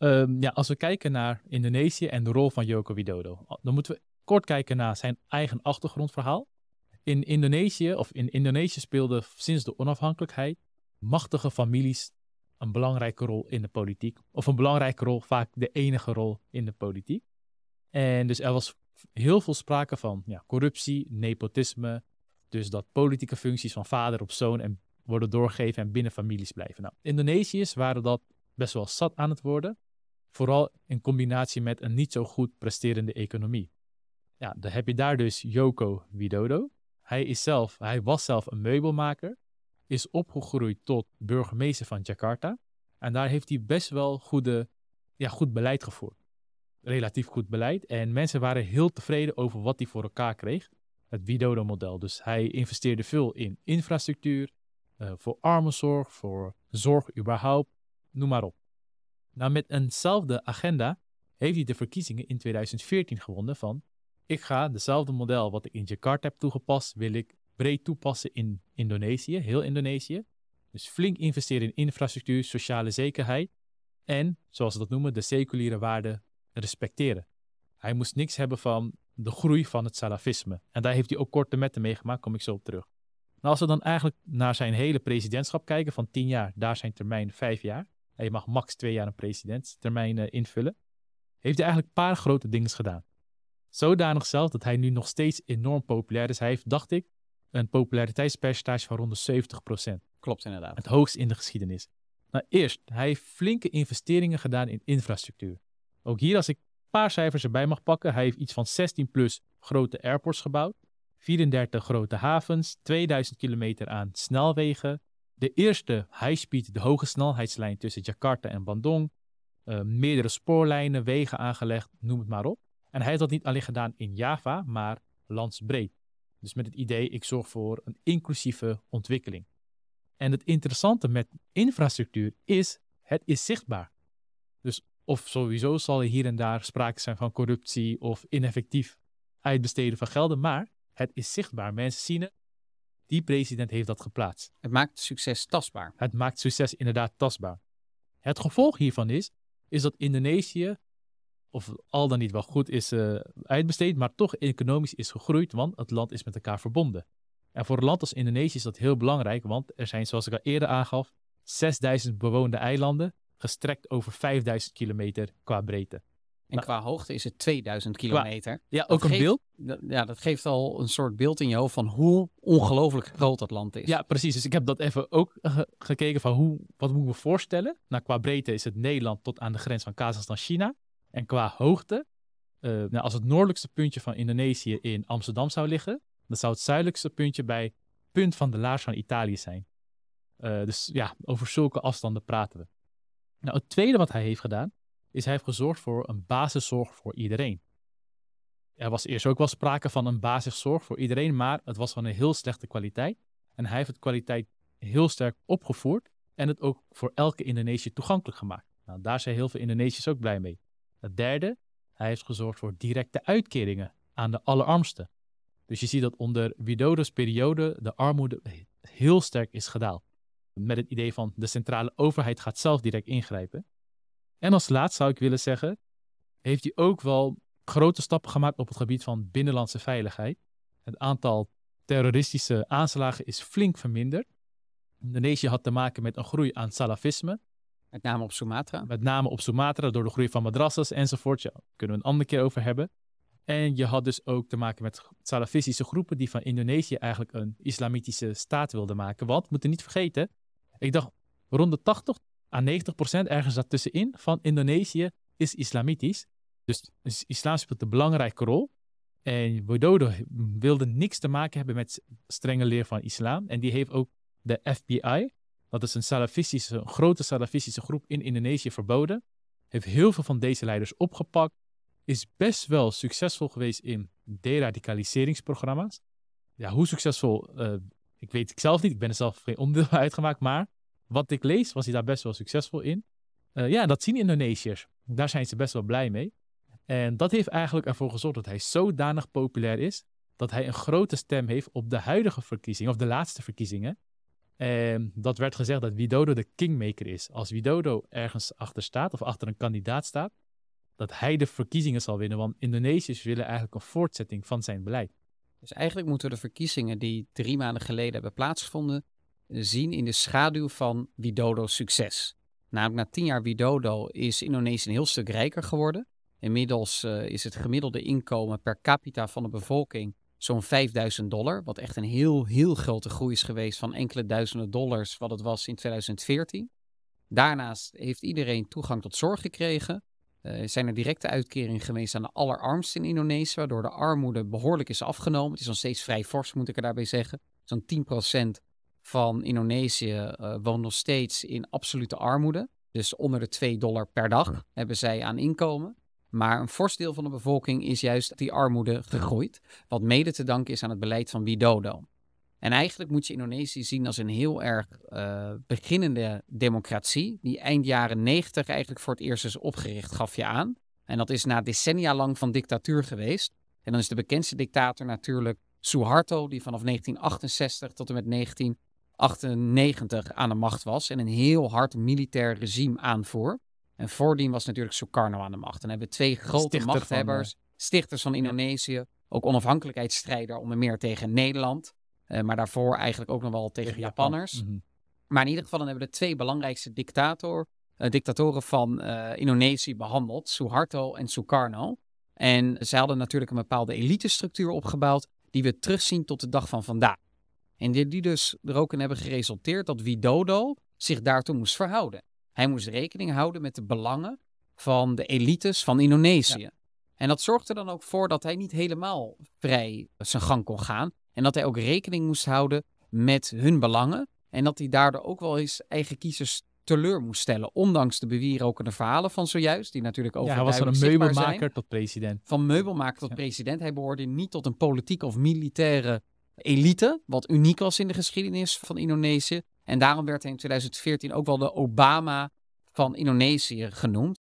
Ehm, ja, als we kijken naar Indonesië en de rol van Joko Widodo, dan moeten we kort kijken naar zijn eigen achtergrondverhaal. In Indonesië, of in Indonesië speelden sinds de onafhankelijkheid machtige families een belangrijke rol in de politiek. Of een belangrijke rol, vaak de enige rol in de politiek. En dus er was heel veel sprake van ja, corruptie, nepotisme. Dus dat politieke functies van vader op zoon en worden doorgegeven en binnen families blijven. Nou, Indonesiërs waren dat best wel zat aan het worden vooral in combinatie met een niet zo goed presterende economie. Ja, dan heb je daar dus Yoko Widodo. Hij, is zelf, hij was zelf een meubelmaker, is opgegroeid tot burgemeester van Jakarta. En daar heeft hij best wel goede, ja, goed beleid gevoerd. Relatief goed beleid. En mensen waren heel tevreden over wat hij voor elkaar kreeg. Het Widodo-model. Dus hij investeerde veel in infrastructuur, eh, voor armenzorg, voor zorg überhaupt, noem maar op. Nou, met eenzelfde agenda heeft hij de verkiezingen in 2014 gewonnen van ik ga dezelfde model wat ik in Jakarta heb toegepast, wil ik breed toepassen in Indonesië, heel Indonesië. Dus flink investeren in infrastructuur, sociale zekerheid en, zoals ze dat noemen, de seculiere waarden respecteren. Hij moest niks hebben van de groei van het salafisme. En daar heeft hij ook korte metten meegemaakt, kom ik zo op terug. Nou, als we dan eigenlijk naar zijn hele presidentschap kijken van 10 jaar, daar zijn termijn 5 jaar, en je mag max twee jaar een presidentstermijn eh, invullen. Heeft hij eigenlijk een paar grote dingen gedaan. Zodanig zelf dat hij nu nog steeds enorm populair is. Hij heeft, dacht ik, een populariteitspercentage van rond de 70%. Klopt inderdaad. Het hoogst in de geschiedenis. Nou, eerst, hij heeft flinke investeringen gedaan in infrastructuur. Ook hier, als ik een paar cijfers erbij mag pakken, hij heeft iets van 16 plus grote airports gebouwd, 34 grote havens, 2000 kilometer aan snelwegen, de eerste high-speed, de hoge snelheidslijn tussen Jakarta en Bandung. Eh, meerdere spoorlijnen, wegen aangelegd, noem het maar op. En hij heeft dat niet alleen gedaan in Java, maar landsbreed. Dus met het idee, ik zorg voor een inclusieve ontwikkeling. En het interessante met infrastructuur is, het is zichtbaar. Dus of sowieso zal er hier en daar sprake zijn van corruptie of ineffectief uitbesteden van gelden, maar het is zichtbaar. Mensen zien het, die president heeft dat geplaatst. Het maakt succes tastbaar. Het maakt succes inderdaad tastbaar. Het gevolg hiervan is, is dat Indonesië, of al dan niet wel goed is uh, uitbesteed, maar toch economisch is gegroeid, want het land is met elkaar verbonden. En voor een land als Indonesië is dat heel belangrijk, want er zijn, zoals ik al eerder aangaf, 6000 bewoonde eilanden, gestrekt over 5000 kilometer qua breedte. En nou. qua hoogte is het 2000 kilometer. ja, ook dat een geeft, beeld. Ja, dat geeft al een soort beeld in je hoofd van hoe ongelooflijk groot dat land is. Ja, precies. Dus ik heb dat even ook gekeken van hoe, wat moeten we voorstellen. Nou, qua breedte is het Nederland tot aan de grens van Kazachstan, China. En qua hoogte, eh, nou, als het noordelijkste puntje van Indonesië in Amsterdam zou liggen, dan zou het zuidelijkste puntje bij punt van de laars van Italië zijn. Eh, dus ja, over zulke afstanden praten we. Nou, het tweede wat hij heeft gedaan, is hij heeft gezorgd voor een basiszorg voor iedereen. Er was eerst ook wel sprake van een basiszorg voor iedereen, maar het was van een heel slechte kwaliteit. En hij heeft de kwaliteit heel sterk opgevoerd en het ook voor elke Indonesië toegankelijk gemaakt. Nou, daar zijn heel veel Indonesiërs ook blij mee. Het derde, hij heeft gezorgd voor directe uitkeringen aan de allerarmsten. Dus je ziet dat onder Widodo's periode de armoede heel sterk is gedaald. Met het idee van de centrale overheid gaat zelf direct ingrijpen. En als laatste zou ik willen zeggen, heeft hij ook wel grote stappen gemaakt op het gebied van binnenlandse veiligheid. Het aantal terroristische aanslagen is flink verminderd. Indonesië had te maken met een groei aan salafisme. Met name op Sumatra. Met name op Sumatra, door de groei van madrassas enzovoort. daar kunnen we een andere keer over hebben. En je had dus ook te maken met salafistische groepen die van Indonesië eigenlijk een islamitische staat wilden maken. Want, moeten niet vergeten, ik dacht rond de 80 aan 90% ergens tussenin van Indonesië is islamitisch. Dus, islam speelt een belangrijke rol. En Widodo wilde niks te maken hebben met strenge leer van islam. En die heeft ook de FBI, dat is een, salafistische, grote salafistische groep in Indonesië, verboden. Heeft heel veel van deze leiders opgepakt. Is best wel succesvol geweest in deradicaliseringsprogramma's. Ja, hoe succesvol, uh, ik weet het zelf niet. Ik ben er zelf geen onderdeel uitgemaakt. Maar wat ik lees, was hij daar best wel succesvol in. Eh, ja, dat zien Indonesiërs. Daar zijn ze best wel blij mee. En dat heeft eigenlijk ervoor gezorgd dat hij zodanig populair is dat hij een grote stem heeft op de huidige verkiezingen, of de laatste verkiezingen. En dat werd gezegd dat Widodo de kingmaker is. Als Widodo ergens achter staat of achter een kandidaat staat, dat hij de verkiezingen zal winnen. Want Indonesiërs willen eigenlijk een voortzetting van zijn beleid. Dus eigenlijk moeten de verkiezingen die drie maanden geleden hebben plaatsgevonden, zien in de schaduw van Widodo's succes. Namelijk na tien jaar Widodo is Indonesië een heel stuk rijker geworden. Inmiddels eh, is het gemiddelde inkomen per capita van de bevolking zo'n 5000 dollar. Wat echt een heel, heel grote groei is geweest van enkele duizenden dollars wat het was in 2014. Daarnaast heeft iedereen toegang tot zorg gekregen. Eh, er zijn er directe uitkeringen geweest aan de allerarmsten in Indonesië, waardoor de armoede behoorlijk is afgenomen. Het is nog steeds vrij fors, moet ik er daarbij zeggen. Zo'n 10% van Indonesië eh, woont nog steeds in absolute armoede. Dus onder de 2 dollar per dag hebben zij aan inkomen. Maar een fors deel van de bevolking is juist die armoede gegroeid. Wat mede te danken is aan het beleid van Widodo. En eigenlijk moet je Indonesië zien als een heel erg eh, beginnende democratie. Die eind jaren 90 eigenlijk voor het eerst is opgericht, gaf je aan. En dat is na decennia lang van dictatuur geweest. En dan is de bekendste dictator natuurlijk Suharto, die vanaf 1968 tot en met 19 98 aan de macht was en een heel hard militair regime aanvoer. En voordien was natuurlijk Sukarno aan de macht. En hebben we twee grote machthebbers, eh, stichters van Indonesië, ook onafhankelijkheidsstrijder onder meer tegen Nederland, eh, maar daarvoor eigenlijk ook nog wel tegen, Japanners. Mhm. Maar in ieder geval dan hebben we de twee belangrijkste dictator, eh, dictatoren van Indonesië behandeld, Suharto en Sukarno. En zij hadden natuurlijk een bepaalde elitestructuur opgebouwd, die we terugzien tot de dag van vandaag. En die, die dus er ook in hebben geresulteerd dat Widodo zich daartoe moest verhouden. Hij moest rekening houden met de belangen van de elites van Indonesië. En dat zorgde dan ook voor dat hij niet helemaal vrij zijn gang kon gaan. En dat hij ook rekening moest houden met hun belangen. En dat hij daardoor ook wel eens eigen kiezers teleur moest stellen. Ondanks de bewierokende verhalen van zojuist, die natuurlijk over. Ja, hij was van een meubelmaker tot president. Van meubelmaker tot president. Hij behoorde niet tot een politieke of militaire elite, wat uniek was in de geschiedenis van Indonesië. En daarom werd hij in 2014 ook wel de Obama van Indonesië genoemd.